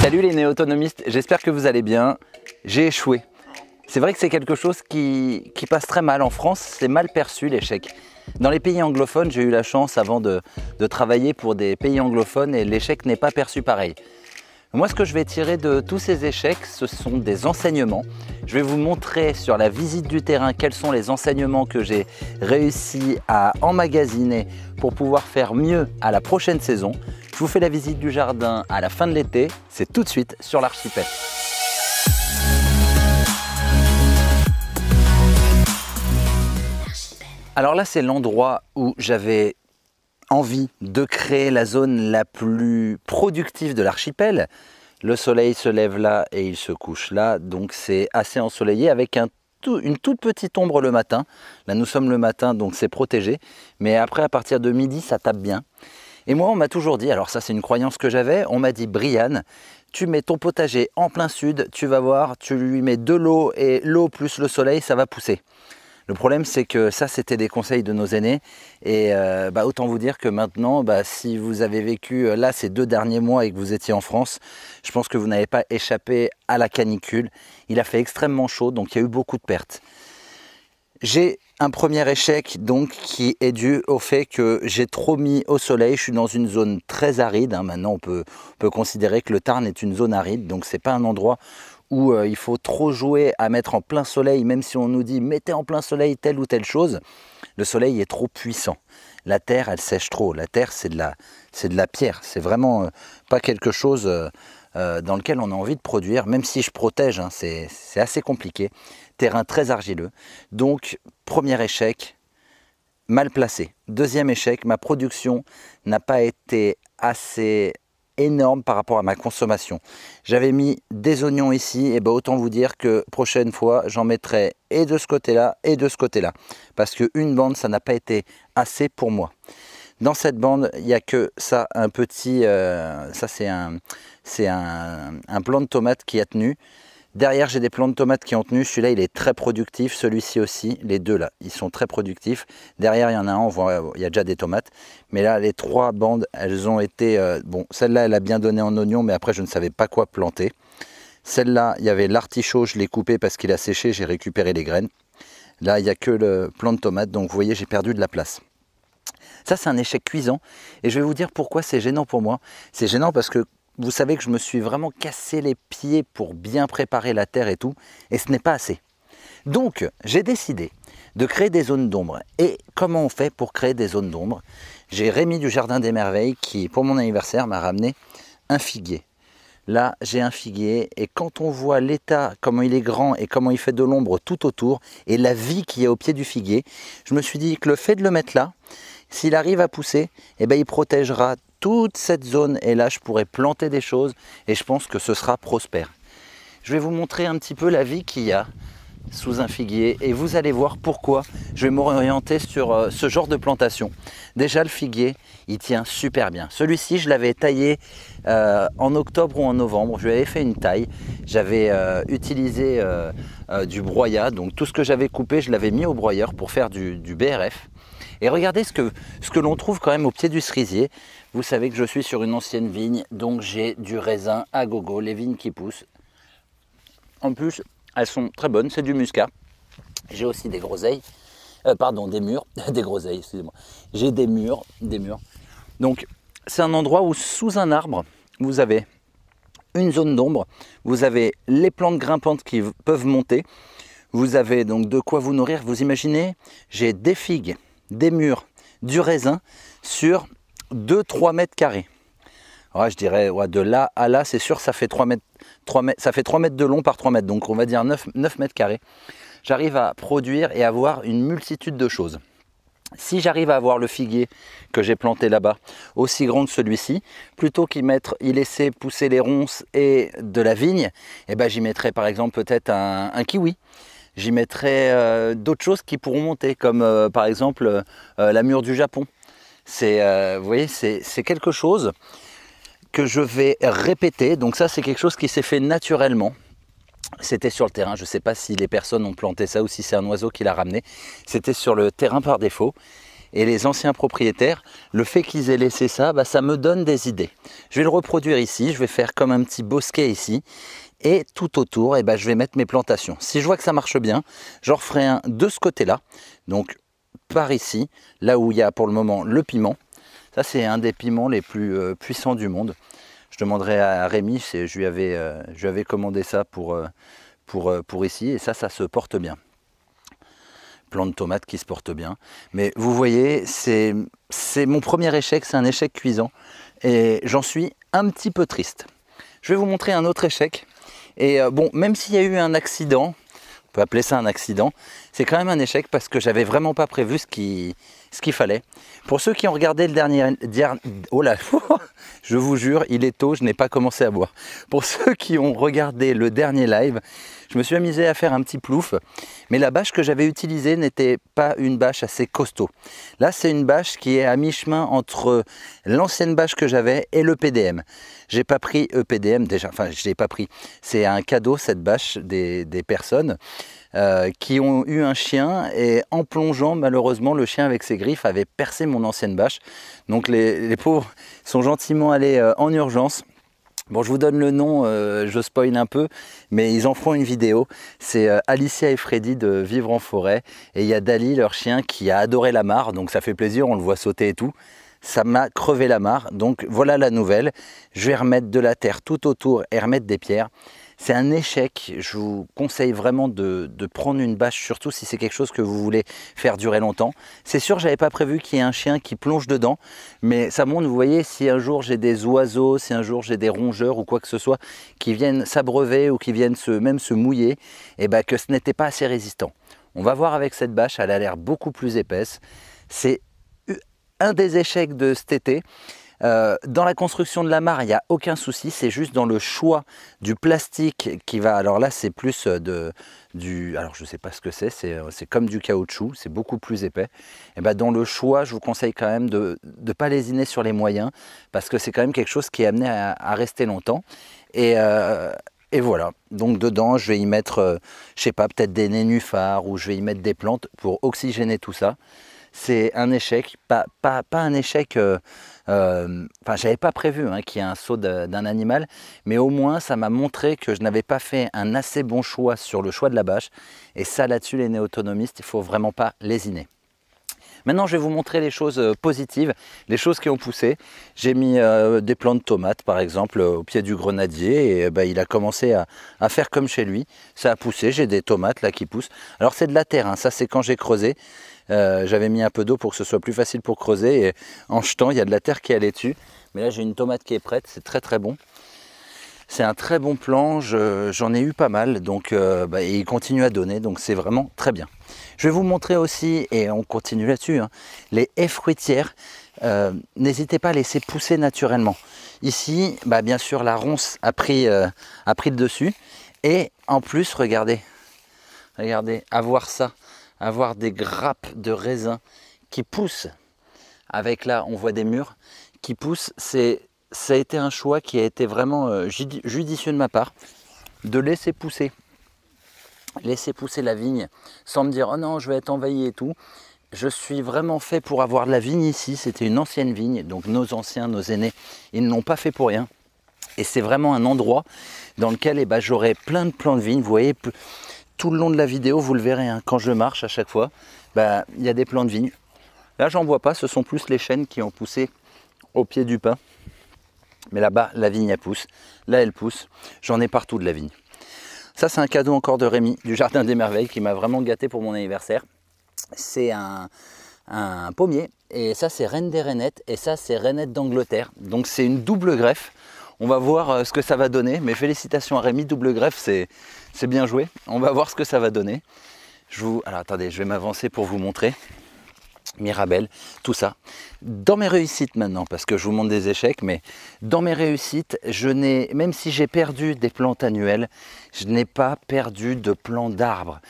Salut les néo-autonomistes, j'espère que vous allez bien. J'ai échoué. C'est vrai que c'est quelque chose qui, passe très mal en France, c'est mal perçu l'échec. Dans les pays anglophones, j'ai eu la chance avant de, de, travailler pour des pays anglophones et l'échec n'est pas perçu pareil. Moi, ce que je vais tirer de tous ces échecs, ce sont des enseignements. Je vais vous montrer sur la visite du terrain quels sont les enseignements que j'ai réussi à emmagasiner pour pouvoir faire mieux à la prochaine saison. Je vous fais la visite du jardin à la fin de l'été, c'est tout de suite sur l'archipel. Alors là, c'est l'endroit où j'avais envie de créer la zone la plus productive de l'archipel. Le soleil se lève là et il se couche là, donc c'est assez ensoleillé avec une toute petite ombre le matin. Là, nous sommes le matin, donc c'est protégé. Mais après, à partir de midi, ça tape bien. Et moi, on m'a toujours dit, alors ça c'est une croyance que j'avais, on m'a dit, Brian, tu mets ton potager en plein sud, tu vas voir, tu lui mets de l'eau et l'eau plus le soleil, ça va pousser. Le problème, c'est que ça, c'était des conseils de nos aînés. Et euh, bah, autant vous dire que maintenant, bah, si vous avez vécu euh, là ces deux derniers mois et que vous étiez en France, je pense que vous n'avez pas échappé à la canicule. Il a fait extrêmement chaud, donc il y a eu beaucoup de pertes. J'ai un premier échec donc qui est dû au fait que j'ai trop mis au soleil. Je suis dans une zone très aride. Hein. Maintenant, on peut, peut, considérer que le Tarn est une zone aride, donc c'est pas un endroit où euh, il faut trop jouer à mettre en plein soleil, même si on nous dit mettez en plein soleil telle ou telle chose. Le soleil est trop puissant. La terre, elle sèche trop. La terre, c'est de la, c'est de la pierre. C'est vraiment euh, pas quelque chose. Euh, dans lequel on a envie de produire, même si je protège, hein. c'est assez compliqué terrain très argileux. Donc, premier échec, mal placé. Deuxième échec, ma production n'a pas été assez énorme par rapport à ma consommation. J'avais mis des oignons ici, et ben autant vous dire que prochaine fois, j'en mettrai et de ce côté-là et de ce côté-là. Parce qu'une bande, ça n'a pas été assez pour moi. Dans cette bande, il n'y a que ça, un petit... Euh, ça, c'est un, un, un plant de tomate qui a tenu. Derrière, j'ai des plants de tomates qui ont tenu. Celui-là, il est très productif. Celui-ci aussi. Les deux là, ils sont très productifs. Derrière, il y en a un, on voit, il y a déjà des tomates. Mais là, les trois bandes, elles ont été. Euh, bon, celle-là, elle a bien donné en oignon, mais après, je ne savais pas quoi planter. Celle-là, il y avait l'artichaut, je l'ai coupé parce qu'il a séché, j'ai récupéré les graines. Là, il n'y a que le plant de tomate, donc vous voyez, j'ai perdu de la place. Ça, c'est un échec cuisant. Et je vais vous dire pourquoi c'est gênant pour moi. C'est gênant parce que vous savez que je me suis vraiment cassé les pieds pour bien préparer la terre et tout, et ce n'est pas assez. Donc, j'ai décidé de créer des zones d'ombre. Et comment on fait pour créer des zones d'ombre J'ai Rémi du Jardin des Merveilles qui, pour mon anniversaire, m'a ramené un figuier. Là, j'ai un figuier et quand on voit l'état, comment il est grand et comment il fait de l'ombre tout autour et la vie qui est au pied du figuier, je me suis dit que le fait de le mettre là, s'il arrive à pousser, eh ben, il protégera toute cette zone et là je pourrais planter des choses et je pense que ce sera prospère. Je vais vous montrer un petit peu la vie qu'il y a sous un figuier et vous allez voir pourquoi je vais m'orienter sur euh, ce genre de plantation. Déjà le figuier, il tient super bien. Celui-ci, je l'avais taillé euh, en octobre ou en novembre. Je lui avais fait une taille. J'avais euh, utilisé du broyat, donc tout ce que j'avais coupé, je l'avais mis au broyeur pour faire du, BRF. Et regardez ce que, ce que l'on trouve quand même au pied du cerisier. Vous savez que je suis sur une ancienne vigne, donc j'ai du raisin à gogo, les vignes qui poussent. En plus, elles sont très bonnes, c'est du muscat. J'ai aussi des groseilles, euh, pardon, des murs, des groseilles, excusez-moi. J'ai des murs, des murs. Donc, c'est un endroit où sous un arbre, vous avez une zone d'ombre, vous avez les plantes grimpantes qui peuvent monter, vous avez donc de quoi vous nourrir. Vous imaginez, j'ai des figues, des murs, du raisin sur 2-3 mètres carrés. je dirais de là à là, c'est sûr, ça fait 3 mètres, ça fait 3 mètres de long par 3 mètres, donc on va dire 9, mètres carrés. J'arrive à produire et avoir une multitude de choses. Si j'arrive à avoir le figuier que j'ai planté là-bas, aussi grand que celui-ci, plutôt qu'y mettre, y laisser pousser les ronces et de la vigne, eh ben j'y mettrais par exemple peut-être un, kiwi. J'y mettrai euh, d'autres choses qui pourront monter, comme euh, par exemple euh, la mûre du Japon. C'est, euh, voyez, c'est quelque chose que je vais répéter. Donc ça, c'est quelque chose qui s'est fait naturellement. C'était sur le terrain. Je ne sais pas si les personnes ont planté ça ou si c'est un oiseau qui l'a ramené. C'était sur le terrain par défaut. Et les anciens propriétaires, le fait qu'ils aient laissé ça, bah, ça me donne des idées. Je vais le reproduire ici. Je vais faire comme un petit bosquet ici. Et tout autour, et eh ben bah, je vais mettre mes plantations. Si je vois que ça marche bien, j'en referai un de ce côté-là. Donc par ici, là où il y a pour le moment le piment. Ça, c'est un des piments les plus euh, puissants du monde. Je demanderai à Rémi, je lui, avais, euh, je lui avais commandé ça pour, euh, pour, pour ici, et ça, ça se porte bien. Plant de tomate qui se porte bien. Mais vous voyez, c'est mon premier échec, c'est un échec cuisant, et j'en suis un petit peu triste. Je vais vous montrer un autre échec. Et bon, même s'il y a eu un accident, on peut appeler ça un accident, c'est quand même un échec parce que j'avais vraiment pas prévu ce qu'il ce qu'il fallait. Pour ceux qui ont regardé le dernier... Oh là, je vous jure, il est tôt, je n'ai pas commencé à boire. Pour ceux qui ont regardé le dernier live, je me suis amusé à faire un petit plouf, mais la bâche que j'avais utilisée n'était pas une bâche assez costaud. Là, c'est une bâche qui est à mi-chemin entre l'ancienne bâche que j'avais et le PDM. J'ai pas pris EPDM euh, déjà, enfin, je l'ai pas pris. C'est un cadeau cette bâche des, personnes. Euh, qui ont eu un chien et en plongeant malheureusement le chien avec ses griffes avait percé mon ancienne bâche donc les, pauvres sont gentiment allés euh, en urgence Bon, je vous donne le nom, euh, je spoil un peu, mais ils en feront une vidéo. C'est euh, Alicia et Freddy de Vivre en forêt. Et il y a Dali, leur chien, qui a adoré la mare, donc ça fait plaisir, on le voit sauter et tout. Ça m'a crevé la mare, donc voilà la nouvelle. Je vais remettre de la terre tout autour et remettre des pierres. C'est un échec. Je vous conseille vraiment de, prendre une bâche, surtout si c'est quelque chose que vous voulez faire durer longtemps. C'est sûr, j'avais pas prévu qu'il y ait un chien qui plonge dedans, mais ça montre, vous voyez, si un jour j'ai des oiseaux, si un jour j'ai des rongeurs ou quoi que ce soit qui viennent s'abreuver ou qui viennent même se mouiller, et eh ben, que ce n'était pas assez résistant. On va voir avec cette bâche, elle a l'air beaucoup plus épaisse. C'est un des échecs de cet été euh, dans la construction de la mare, il n'y a aucun souci, c'est juste dans le choix du plastique qui va. Alors là, c'est plus euh, de, du. Alors je ne sais pas ce que c'est, euh, c'est comme du caoutchouc, c'est beaucoup plus épais. Eh ben, dans le choix, je vous conseille quand même de ne pas lésiner sur les moyens, parce que c'est quand même quelque chose qui est amené à, rester longtemps. Et, voilà. Donc dedans, je vais y mettre, je je sais pas, peut-être des nénuphars ou je vais y mettre des plantes pour oxygéner tout ça c'est un échec, pas, un échec, euh, euh, enfin j'avais pas prévu hein, qu'il y ait un saut d'un animal, mais au moins ça m'a montré que je n'avais pas fait un assez bon choix sur le choix de la bâche, et ça là-dessus les néo-autonomistes, il faut vraiment pas lésiner. Maintenant, je vais vous montrer les choses euh, positives, les choses qui ont poussé. J'ai mis des plants de tomates, par exemple, au pied du grenadier, et bah, il a commencé à, faire comme chez lui. Ça a poussé, j'ai des tomates là qui poussent. Alors, c'est de la terre, hein, ça c'est quand j'ai creusé. Euh, j'avais mis un peu d'eau pour que ce soit plus facile pour creuser. Et en jetant, il y a de la terre qui est allée dessus. Mais là, j'ai une tomate qui est prête. C'est très très bon. C'est un très bon plan, j'en ai eu pas mal, donc euh, bah, et il continue à donner, donc c'est vraiment très bien. Je vais vous montrer aussi, et on continue là-dessus, hein, les haies fruitières. Euh, n'hésitez pas à laisser pousser naturellement. Ici, bah, bien sûr, la ronce a pris, a pris le dessus. Et en plus, regardez, regardez, avoir ça, avoir des grappes de raisins qui poussent. Avec là, on voit des murs qui poussent. C'est, ça a été un choix qui a été vraiment euh, judicieux de ma part de laisser pousser, laisser pousser la vigne sans me dire oh non, je vais être envahi et tout. Je suis vraiment fait pour avoir de la vigne ici. C'était une ancienne vigne, donc nos anciens, nos aînés, ils n'ont pas fait pour rien. Et c'est vraiment un endroit dans lequel eh ben, j'aurai plein de plants de vigne. Vous voyez, tout le long de la vidéo, vous le verrez, hein. quand je marche à chaque fois, bah, il y a des plans de vigne. Là, j'en vois pas, ce sont plus les chênes qui ont poussé au pied du pin. Mais là-bas, la vigne, elle pousse. Là, elle pousse. J'en ai partout de la vigne. Ça, c'est un cadeau encore de Rémi, du Jardin des Merveilles, qui m'a vraiment gâté pour mon anniversaire. C'est un, pommier. Et ça, c'est Reine des Rainettes. Et ça, c'est reinette d'Angleterre. Donc, c'est une double greffe. On va voir euh, ce que ça va donner. Mais félicitations à Rémi, double greffe, c'est bien joué. On va voir ce que ça va donner. Je vous... Alors attendez, je vais m'avancer pour vous montrer. Mirabel, tout ça. Dans mes réussites maintenant, parce que je vous montre des échecs, mais dans mes réussites, je n'ai, même si j'ai perdu des plantes annuelles, je n'ai pas perdu de plants d'arbres.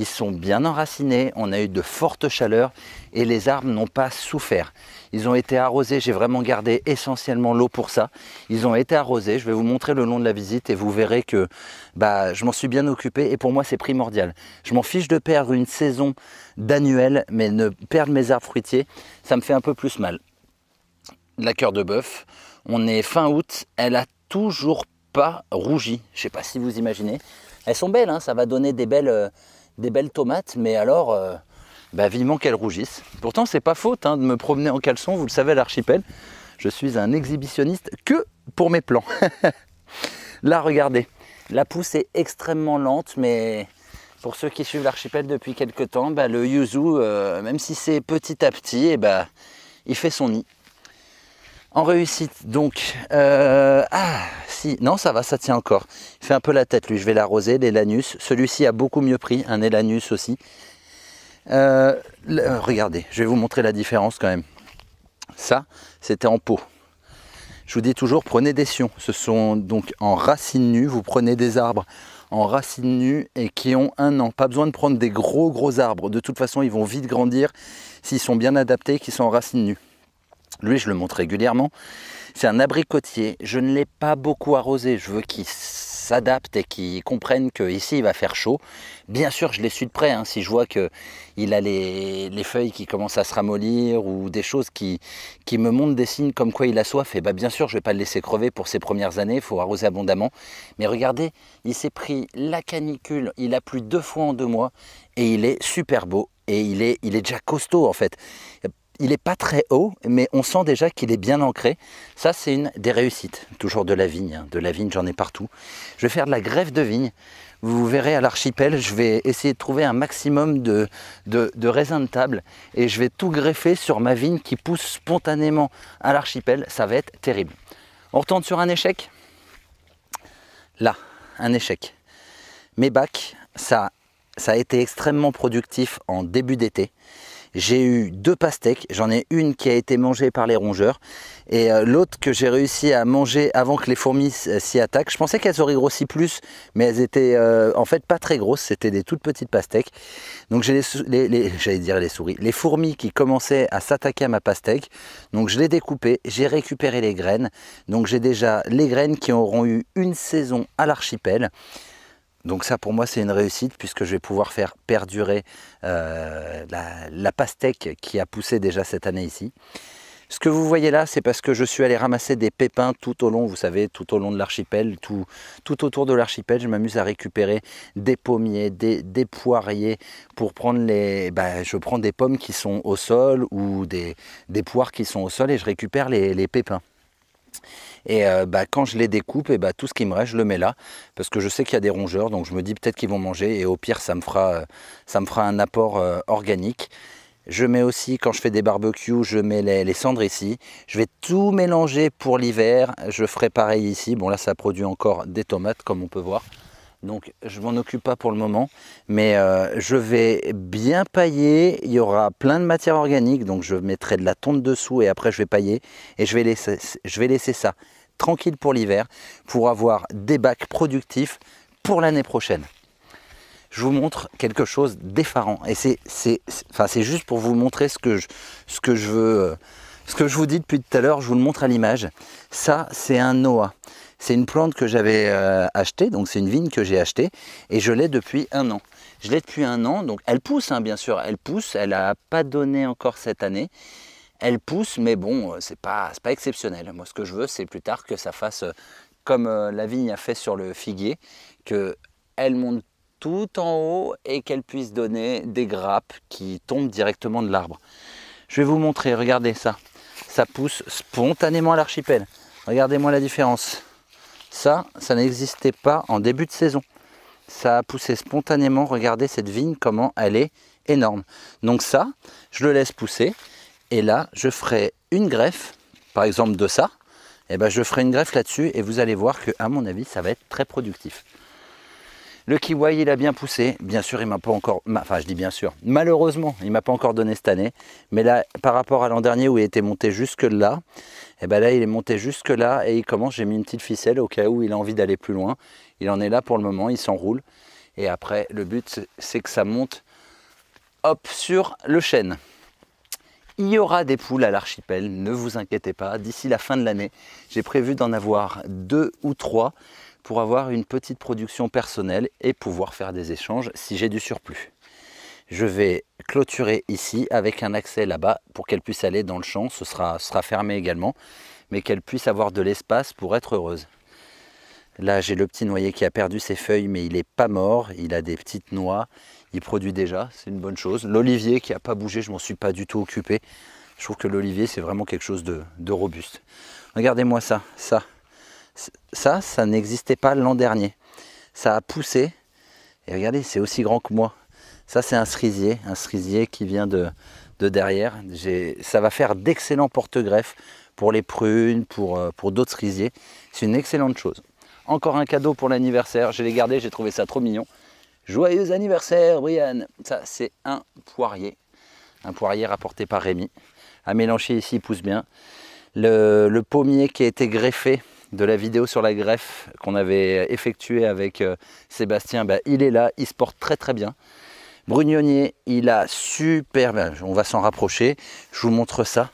Ils sont bien enracinés, on a eu de fortes chaleurs et les arbres n'ont pas souffert. Ils ont été arrosés, j'ai vraiment gardé essentiellement l'eau pour ça. Ils ont été arrosés, je vais vous montrer le long de la visite et vous verrez que bah, je m'en suis bien occupé et pour moi c'est primordial. Je m'en fiche de perdre une saison d'annuel, mais ne perdre mes arbres fruitiers, ça me fait un peu plus mal. La cœur de bœuf, on est fin août, elle a toujours pas rougi. Je ne sais pas si vous imaginez. Elles sont belles, hein, ça va donner des belles, euh, des belles tomates, mais alors euh, bah, vivement qu'elles rougissent. Pourtant, c'est pas faute hein, de me promener en caleçon, vous le savez, à l'archipel. Je suis un exhibitionniste que pour mes plans. Là, regardez, la pousse est extrêmement lente, mais pour ceux qui suivent l'archipel depuis quelques temps, bah, le yuzu, euh, même si c'est petit à petit, et eh bah, il fait son nid. En réussite, donc, euh, ah, si, non, ça va, ça tient encore. Il fait un peu la tête, lui, je vais l'arroser, l'élanus. Celui-ci a beaucoup mieux pris, un élanus aussi. Euh, euh, regardez, je vais vous montrer la différence quand même. Ça, c'était en pot. Je vous dis toujours, prenez des sions. Ce sont donc en racines nues, vous prenez des arbres en racines nues et qui ont un an. Pas besoin de prendre des gros gros arbres. De toute façon, ils vont vite grandir s'ils sont bien adaptés, et qu'ils sont en racines nues. Lui, je le montre régulièrement. C'est un abricotier. Je ne l'ai pas beaucoup arrosé. Je veux qu'il s'adapte et qu'il comprenne qu'ici, il va faire chaud. Bien sûr, je l'ai su de près. Hein, si je vois qu'il a les, les, feuilles qui commencent à se ramollir ou des choses qui, qui me montrent des signes comme quoi il a soif, et eh bah, ben, bien sûr, je ne vais pas le laisser crever pour ses premières années. Il faut arroser abondamment. Mais regardez, il s'est pris la canicule. Il a plus deux fois en deux mois et il est super beau et il est, il est déjà costaud en fait il n'est pas très haut, mais on sent déjà qu'il est bien ancré. Ça, c'est une des réussites. Toujours de la vigne, hein. de la vigne, j'en ai partout. Je vais faire de la greffe de vigne. Vous verrez à l'archipel, je vais essayer de trouver un maximum de, de, de raisins de table et je vais tout greffer sur ma vigne qui pousse spontanément à l'archipel. Ça va être terrible. On retourne sur un échec. Là, un échec. Mes bacs, ça, ça a été extrêmement productif en début d'été j'ai eu deux pastèques. J'en ai une qui a été mangée par les rongeurs et euh, l'autre que j'ai réussi à manger avant que les fourmis euh, s'y attaquent. Je pensais qu'elles auraient grossi plus, mais elles étaient euh, en fait pas très grosses. C'était des toutes petites pastèques. Donc j'ai j'allais dire les souris, les fourmis qui commençaient à s'attaquer à ma pastèque. Donc je l'ai découpée, j'ai récupéré les graines. Donc j'ai déjà les graines qui auront eu une saison à l'archipel. Donc ça pour moi c'est une réussite puisque je vais pouvoir faire perdurer euh, la, pastèque qui a poussé déjà cette année ici. Ce que vous voyez là, c'est parce que je suis allé ramasser des pépins tout au long, vous savez, tout au long de l'archipel, tout, autour de l'archipel. Je m'amuse à récupérer des pommiers, des, poiriers pour prendre les... Bah, je prends des pommes qui sont au sol ou des, poires qui sont au sol et je récupère les pépins. Et euh, bah, quand je les découpe, et eh bah, tout ce qui me reste, je le mets là, parce que je sais qu'il y a des rongeurs, donc je me dis peut-être qu'ils vont manger, et au pire, ça me fera, euh, ça me fera un apport euh, organique. Je mets aussi, quand je fais des barbecues, je mets les cendres ici. Je vais tout mélanger pour l'hiver. Je ferai pareil ici. Bon, là, ça produit encore des tomates, comme on peut voir. Donc je m'en occupe pas pour le moment, mais euh, je vais bien pailler, il y aura plein de matière organique, donc je mettrai de la tonte dessous et après je vais pailler et je vais laisser, ça tranquille pour l'hiver pour avoir des bacs productifs pour l'année prochaine. Je vous montre quelque chose d'effarant et c'est juste pour vous montrer ce que je, veux... ce que je vous dis depuis tout à l'heure, je vous le montre à l'image. Ça, c'est un Noah. C'est une plante que j'avais euh, achetée, donc c'est une vigne que j'ai achetée, et je l'ai depuis un an. Je l'ai depuis un an, donc elle pousse, hein, bien sûr, elle pousse, elle n'a pas donné encore cette année. Elle pousse, mais bon, euh, c'est pas, pas exceptionnel. Moi, ce que je veux, c'est plus tard que ça fasse euh, comme la vigne a fait sur le figuier, qu'elle monte tout en haut et qu'elle puisse donner des grappes qui tombent directement de l'arbre. Je vais vous montrer, regardez ça. Ça pousse spontanément à l'archipel. Regardez-moi la différence. Ça, ça n'existait pas en début de saison. Ça a poussé spontanément. Regardez cette vigne, comment elle est énorme. Donc ça, je le laisse pousser. Et là, je ferai une greffe, par exemple de ça. Et eh ben, je ferai une greffe là-dessus et vous allez voir que, à mon avis, ça va être très productif. Le kiwi, il a bien poussé. Bien sûr, il m'a pas encore. Enfin, je dis bien sûr. Malheureusement, il m'a pas encore donné cette année. Mais là, par rapport à l'an dernier où il était monté jusque là, et eh bien là, il est monté jusque-là et il commence. J'ai mis une petite ficelle au cas où il a envie d'aller plus loin. Il en est là pour le moment, il s'enroule. Et après, le but, c'est que ça monte hop sur le chêne. Il y aura des poules à l'archipel, ne vous inquiétez pas. D'ici la fin de l'année, j'ai prévu d'en avoir deux ou trois pour avoir une petite production personnelle et pouvoir faire des échanges si j'ai du surplus je vais clôturer ici avec un accès là-bas pour qu'elle puisse aller dans le champ. Ce sera, sera fermé également, mais qu'elle puisse avoir de l'espace pour être heureuse. Là, j'ai le petit noyer qui a perdu ses feuilles, mais il n'est pas mort. Il a des petites noix. Il produit déjà, c'est une bonne chose. L'olivier qui n'a pas bougé, je m'en suis pas du tout occupé. Je trouve que l'olivier, c'est vraiment quelque chose de, de robuste. Regardez-moi ça, ça. Ça, ça n'existait pas l'an dernier. Ça a poussé. Et regardez, c'est aussi grand que moi. Ça, c'est un cerisier, un cerisier qui vient de, derrière. Ça va faire d'excellents porte-greffes pour les prunes, pour, euh, pour d'autres cerisiers. C'est une excellente chose. Encore un cadeau pour l'anniversaire. Je l'ai gardé, j'ai trouvé ça trop mignon. Joyeux anniversaire, Brian Ça, c'est un poirier. Un poirier rapporté par Rémi. À mélanger ici, il pousse bien. Le, pommier qui a été greffé de la vidéo sur la greffe qu'on avait effectuée avec euh, Sébastien, bah, il est là, il se porte très très bien. Brugnonnier, il a super bien, hein, on va s'en rapprocher, je vous montre ça.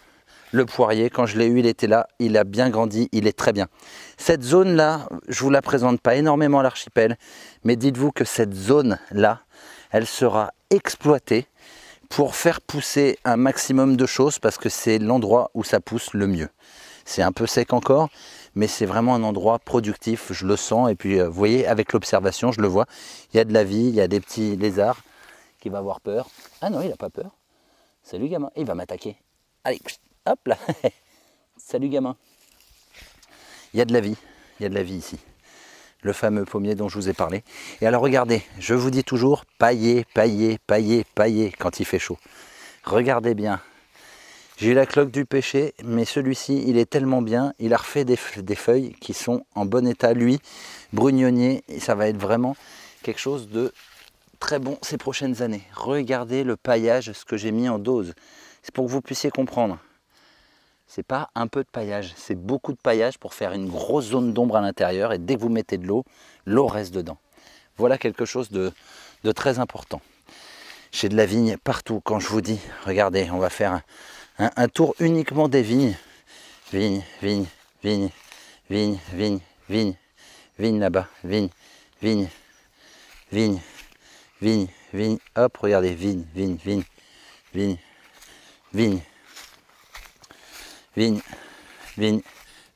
Le poirier, quand je l'ai eu, il était là, il a bien grandi, il est très bien. Cette zone-là, je vous la présente pas énormément à l'archipel, mais dites-vous que cette zone-là, elle sera exploitée pour faire pousser un maximum de choses parce que c'est l'endroit où ça pousse le mieux. C'est un peu sec encore, mais c'est vraiment un endroit productif, je le sens. Et puis, euh, vous voyez, avec l'observation, je le vois, il y a de la vie, il y a des petits lézards qui va avoir peur. Ah non, il n'a pas peur. Salut gamin, il va m'attaquer. Allez, hop là. Salut gamin. Il y a de la vie, il y a de la vie ici. Le fameux pommier dont je vous ai parlé. Et alors regardez, je vous dis toujours, pailler, pailler, pailler, pailler quand il fait chaud. Regardez bien, j'ai eu la cloque du péché, mais celui-ci, il est tellement bien, il a refait des, feuilles qui sont en bon état, lui, brugnonnier, et ça va être vraiment quelque chose de très bon ces prochaines années. Regardez le paillage, ce que j'ai mis en dose. C'est pour que vous puissiez comprendre. C'est pas un peu de paillage, c'est beaucoup de paillage pour faire une grosse zone d'ombre à l'intérieur et dès que vous mettez de l'eau, l'eau reste dedans. Voilà quelque chose de, très important. J'ai de la vigne partout quand je vous dis, regardez, on va faire un, tour uniquement des vignes. Vigne, vigne, vigne, vigne, vigne, vigne, vigne là-bas, vigne, vigne. vigne vigne, vigne, hop, regardez, vigne, vigne, vigne, vigne, vigne, vigne, vigne,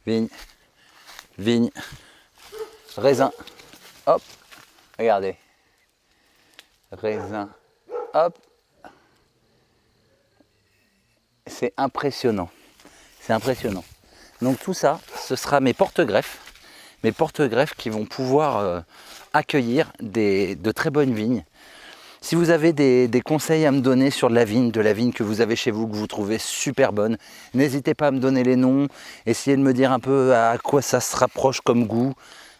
vigne, vigne, raisin, hop, regardez, raisin, hop, c'est impressionnant, c'est impressionnant. Donc tout ça, ce sera mes porte-greffes, mes porte-greffes qui vont pouvoir euh, accueillir de très bonnes vignes si vous avez des, conseils à me donner sur de la vigne, de la vigne que vous avez chez vous, que vous trouvez super bonne, n'hésitez pas à me donner les noms, essayez de me dire un peu à quoi ça se rapproche comme goût.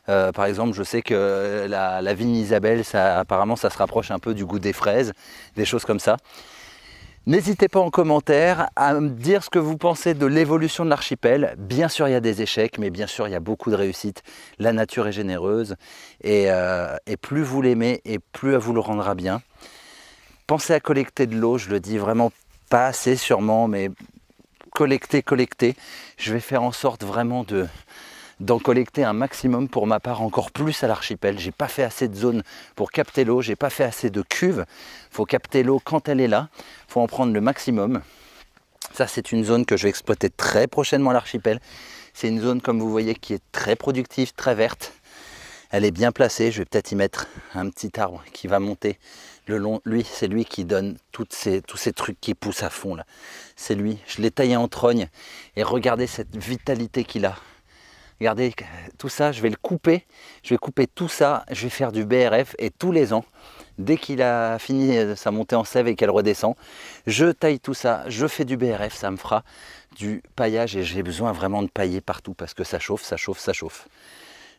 Euh, par exemple, je sais que la, la vigne Isabelle, ça, apparemment, ça se rapproche un peu du goût des fraises, des choses comme ça. N'hésitez pas en commentaire à me dire ce que vous pensez de l'évolution de l'archipel. Bien sûr, il y a des échecs, mais bien sûr, il y a beaucoup de réussites. La nature est généreuse et, euh, plus vous l'aimez et plus elle vous le rendra bien. Pensez à collecter de l'eau, je le dis vraiment pas assez sûrement, mais collectez, collectez. Je vais faire en sorte vraiment de, d'en collecter un maximum pour ma part, encore plus à l'archipel. J'ai pas fait assez de zones pour capter l'eau, j'ai pas fait assez de cuves. Faut capter l'eau quand elle est là, faut en prendre le maximum. Ça, c'est une zone que je vais exploiter très prochainement à l'archipel. C'est une zone, comme vous voyez, qui est très productive, très verte. Elle est bien placée. Je vais peut-être y mettre un petit arbre qui va monter le long. Lui, c'est lui qui donne toutes ces, tous ces trucs qui poussent à fond. là. C'est lui. Je l'ai taillé en trogne. Et regardez cette vitalité qu'il a. Regardez, euh, tout ça, je vais le couper. Je vais couper tout ça, je vais faire du BRF et tous les ans, dès qu'il a fini euh, sa montée en sève et qu'elle redescend, je taille tout ça, je fais du BRF, ça me fera du paillage et j'ai besoin vraiment de pailler partout parce que ça chauffe, ça chauffe, ça chauffe.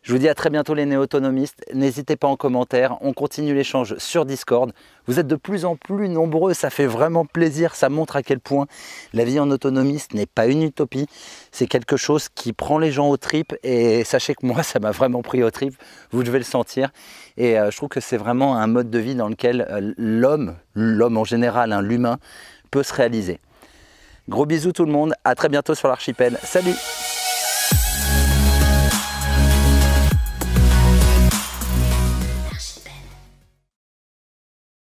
Je vous dis à très bientôt les néo-autonomistes. N'hésitez pas en commentaire. On continue l'échange sur Discord. Vous êtes de plus en plus nombreux. Ça fait vraiment plaisir. Ça montre à quel point la vie en autonomie, n'est pas une utopie. C'est quelque chose qui prend les gens aux tripes. Et sachez que moi, ça m'a vraiment pris aux tripes. Vous devez le sentir. Et euh, je trouve que c'est vraiment un mode de vie dans lequel euh, l'homme, l'homme en général, hein, l'humain, peut se réaliser. Gros bisous tout le monde. À très bientôt sur l'archipel. Salut